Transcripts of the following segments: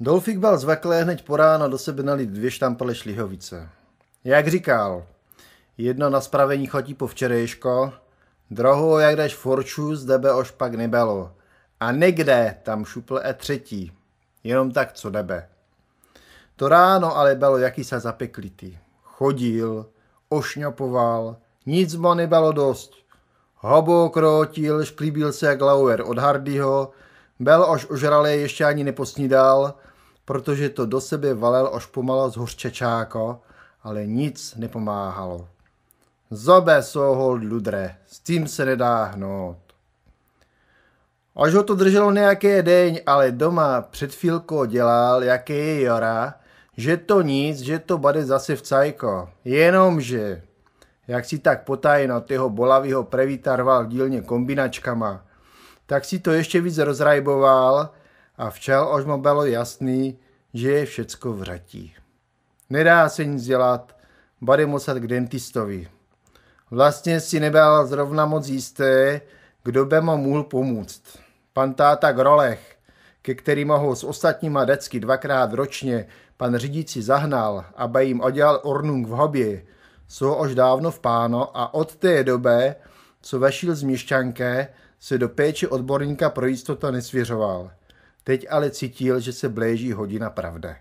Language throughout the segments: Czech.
Dolfik byl zvaklé hned po rána do sebe nalít dvě štampele šlihovice. Jak říkal, jedno na spravení chodí po včerejško, druhou jak dáš forču, z debe ož pak nebylo. A někde tam šupl e třetí, jenom tak co debe. To ráno ale bylo jaký se zapeklitý. Chodil, ošňopoval, nic mu nebylo dost. Hobo krotil, šklíbil se jak Lauer od Hardyho, Bel až ožralé ještě ani neposnídal protože to do sebe valel až pomalo hořčečáko, ale nic nepomáhalo. Zobe sohol ludre, s tím se nedá hnout. Až ho to drželo nějaké deň, ale doma před chvilkou dělal, jaké je jora, že to nic, že to bade zase v cajko. Jenomže, jak si tak potajno tyho bolavýho previtarval dílně kombinačkama, tak si to ještě víc rozrajboval a včel ožmo bylo jasný, že je všecko vřetí. Nedá se nic dělat, bude muset k dentistovi. Vlastně si nebyl zrovna moc jisté, kdo by mu mohl pomůct. Pan táta Grolech, ke který mohou s ostatníma decky dvakrát ročně pan řídící zahnal, aby jim odělal ornung v hobě, jsou už dávno v páno a od té doby, co vešil z Měšťanké, se do péče odborníka pro jistotu nesvěřoval – Teď ale cítil, že se bléží hodina pravde.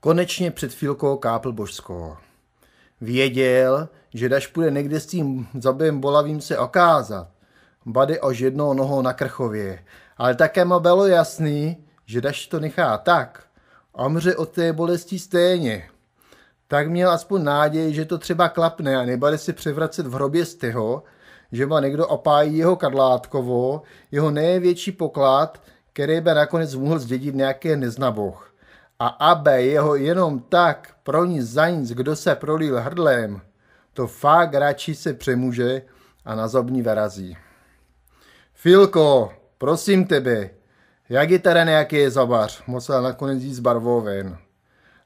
Konečně před chvilkou kápl božského. Věděl, že daž půjde někde s tím zabijem bolavým se okázat. Bady až jednou nohou na krchově. Ale také mu bylo jasný, že daž to nechá tak a mře od té bolesti stejně. Tak měl aspoň náděj, že to třeba klapne a nebade si převracet v hrobě z toho, že má někdo opájí jeho kadlátkovo, jeho největší poklad, který by nakonec mohl zdědit nějaké neznaboh. A aby jeho jenom tak pro nic za nic, kdo se prolil hrdlem, to fakt radši se přemůže a na zobní vyrazí. Filko, prosím tebe, jak je teda nějaký zabař, musel nakonec jít z barvou ven.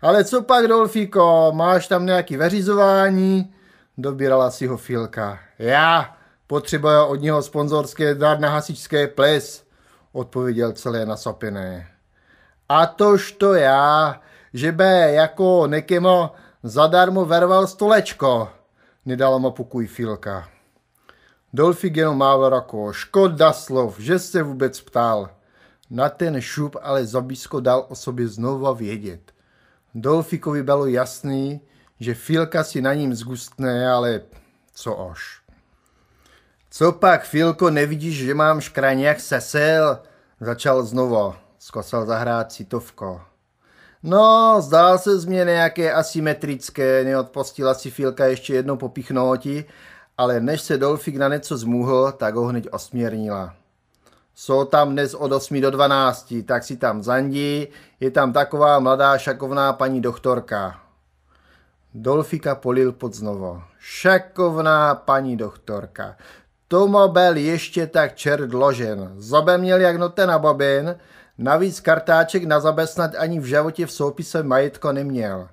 Ale co pak, Dolfíko, máš tam nějaký veřizování? Dobírala si ho Filka. Já, Potřeba od něho sponzorské dát na hasičské ples, odpověděl celé nasapené. A tož to já, že by jako nekemo zadarmo verval stolečko, nedala mu pokuj Filka. Dolfik jenom mával rako, škoda slov, že se vůbec ptal. Na ten šup ale Zabisko dal o sobě znova vědět. Dolfikovi bylo jasný, že Filka si na ním zgustne, ale co až. Co pak, Filko, nevidíš, že mám škraně jak sesel? Začal znovu, zkosal zahrát citovko. No, zdál se z mě nějaké asymetrické, neodpostila si Filka ještě jednou popichnouti, ale než se Dolfik na něco zmuhl, tak ho hned osměrnila. Jsou tam dnes od 8 do 12, tak si tam zandí, je tam taková mladá šakovná paní doktorka. Dolfika polil pod znovu. Šakovná paní doktorka. Tomu byl ještě tak čert ložen. Zobe měl jak note na bobin, navíc kartáček na zabe snad ani v životě v soupise majetko neměl.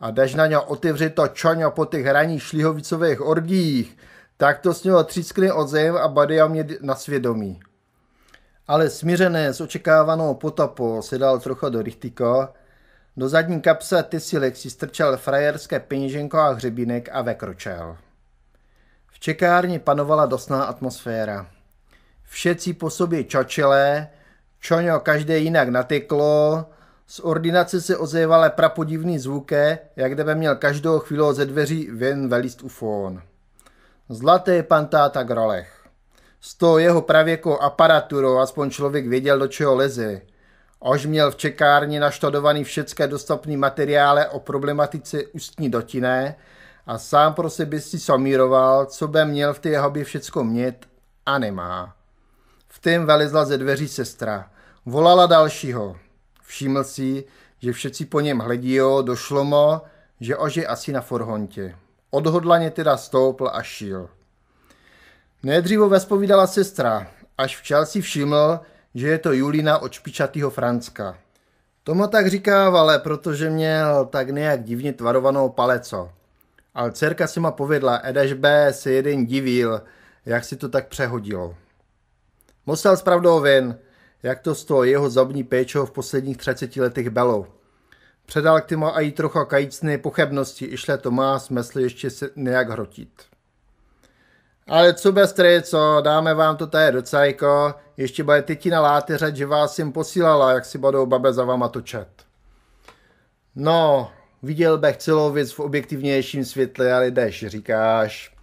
A daž na něho otevře to čoňo po těch hraních šlihovicových orgích, tak to s něho třískny od zem a badia mě na svědomí. Ale smířené s očekávanou potopou se dal trochu do rychtiko, do zadní kapsa tysilek si strčel frajerské peněženko a hřebínek a vekročel čekárně panovala dosná atmosféra. Všetci po sobě čočelé, čoňo každé jinak natyklo, z ordinace se ozývaly prapodivný zvuky, jak kdyby měl každou chvíli ze dveří ven velist ufón. Zlaté pantáta grolech. S tou jeho pravěkou aparaturou aspoň člověk věděl, do čeho leze. Až měl v čekárně naštadovaný všecké dostupné materiály o problematice ústní dotiné, a sám pro sebe si somíroval, co by měl v té hobě všecko mít a nemá. V tém velezla ze dveří sestra. Volala dalšího. Všiml si, že všetci po něm hledíjo, došlo mu, že ože asi na forhontě. Odhodlaně teda stoupl a šil. Nejdřívo vespovídala sestra, až včel si všiml, že je to Julina od špičatýho Franska. Tomu tak říkával, ale protože měl tak nějak divně tvarovanou paleco. Ale dcerka si ma povedla, Edeš B se jeden divil, jak si to tak přehodilo. Musel s pravdou ven, jak to z toho jeho zobní péčo v posledních 30 letech bylo. Předal k týmu i trocha kajícné pochybnosti, išle to má smysl ještě se nějak hrotit. Ale co bez co, dáme vám to tady do cajko. ještě bude na láteře, že vás jim posílala, jak si budou babe za váma točet. No, Viděl bych celou věc v objektivnějším světle, ale jdeš, říkáš.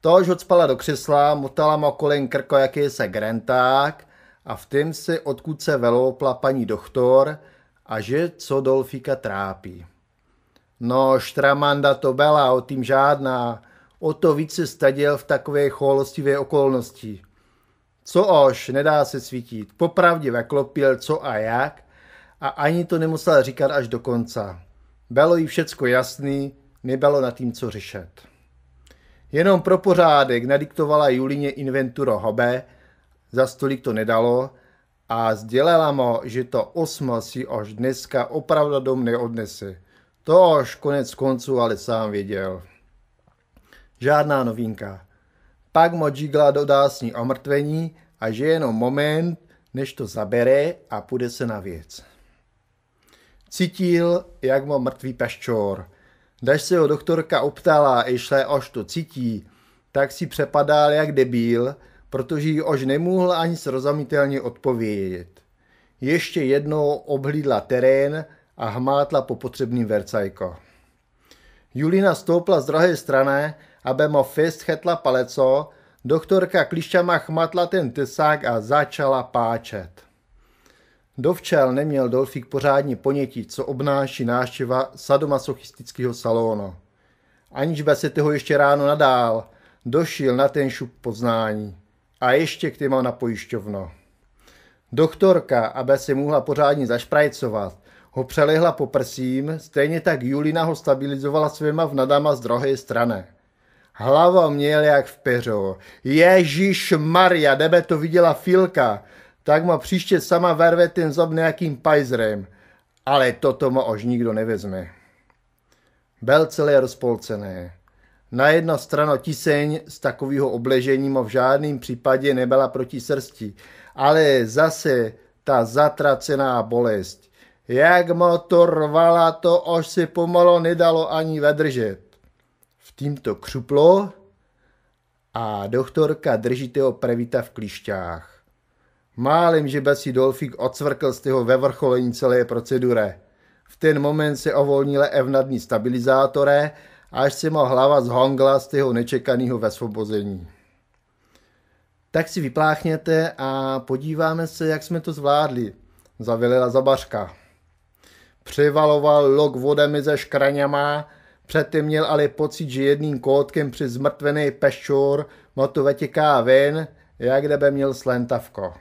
Tož odspala do křesla, motala ma kolem krko se grenták a v tom se odkud se veloupla paní doktor a že co Dolfíka trápí. No, štramanda to byla, o tím žádná. O to víc se staděl v takové choulostivé okolnosti. Co ož, nedá se svítit. Popravdě veklopil, co a jak, a ani to nemusel říkat až do konce. Bylo jí všecko jasný, nebylo na tím, co řešet. Jenom pro pořádek nadiktovala Julině inventuro Hobe, za stolik to nedalo, a sdělila mu, že to osma si až dneska opravdu dom neodnese. To až konec konců ale sám věděl. Žádná novinka. Pak mu džigla dodá ní omrtvení a že jenom moment, než to zabere a půjde se na věc. Cítil, jak má mrtvý peščor. Když se ho doktorka optala, išle ož to cítí, tak si přepadal jak debíl, protože ji ož nemohl ani srozumitelně odpovědět. Ještě jednou obhlídla terén a hmátla po potřebným vercajko. Julina stoupla z druhé strany, aby mu fest chetla paleco, doktorka klišťama chmatla ten tesák a začala páčet. Do včel neměl Dolfík pořádně ponětí, co obnáší náštěva sadomasochistického salónu. Aniž by se toho ještě ráno nadál, došil na ten šup poznání. A ještě k těma na pojišťovno. Doktorka, aby se mohla pořádně zašprajcovat, ho přelehla po prsím, stejně tak Julina ho stabilizovala svýma vnadama z druhé strany. Hlava měl jak v peřo. Ježíš Maria, debe to viděla Filka tak mu příště sama verve ten zob nějakým pajzrem, ale toto mu už nikdo nevezme. Bel je rozpolcené. Na jedno strano tiseň z takového obležení mu v žádném případě nebyla proti srsti, ale zase ta zatracená bolest. Jak mu to rvala, to až se pomalu nedalo ani vedržet. V tímto to křuplo a doktorka drží toho previta v klišťách. Málem žebací dolfík odsvrkl z toho ve vrcholení celé procedury. V ten moment se ovolnila evnadní stabilizátore, až se mu hlava zhongla z toho nečekaného vesvobození. Tak si vypláchněte a podíváme se, jak jsme to zvládli, zavilila zabařka. Převaloval lok vodami ze škraňama, předtím měl ale pocit, že jedným kótkem přes zmrtvený peščor vetěká ven, jak kdyby měl slentavko.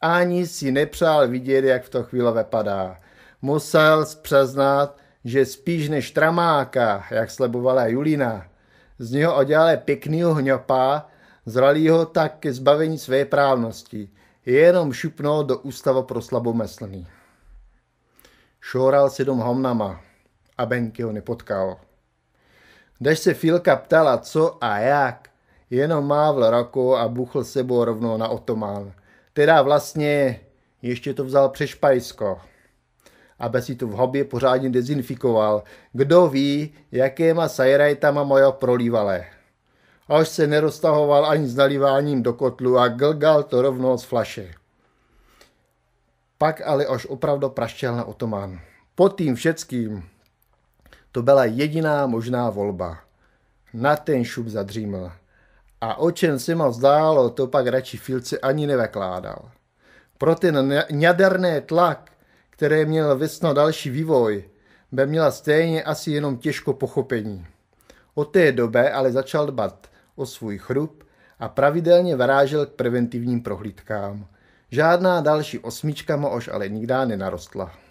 Ani si nepřál vidět, jak v to chvíle vypadá. Musel přeznat, že spíš než tramáka, jak slebovala Julina, z něho odělali pěknýho hňopa, zrali ho tak ke zbavení své právnosti, jenom šupnul do ústava pro slabomyslný. Šoral si dom homnama a Benky ho nepotkal. Když se Filka ptala, co a jak, jenom mávl roku a buchl sebou rovnou na otomán – která vlastně ještě to vzal přes Špajsko, aby si to v hobě pořádně dezinfikoval. Kdo ví, jakýma sajrajtama mojo prolívalé. Až se neroztahoval ani s naliváním do kotlu a glgal to rovnou z flaše. Pak ale až opravdu praštěl na otomán. Pod tím všeckým to byla jediná možná volba. Na ten šup zadřímla a o čem se moc zdálo, to pak radši Filci ani nevekládal. Pro ten ňaderný tlak, který měl vysno další vývoj, by měla stejně asi jenom těžko pochopení. Od té doby ale začal dbat o svůj chrup a pravidelně varážel k preventivním prohlídkám. Žádná další osmička mu už ale nikdy nenarostla.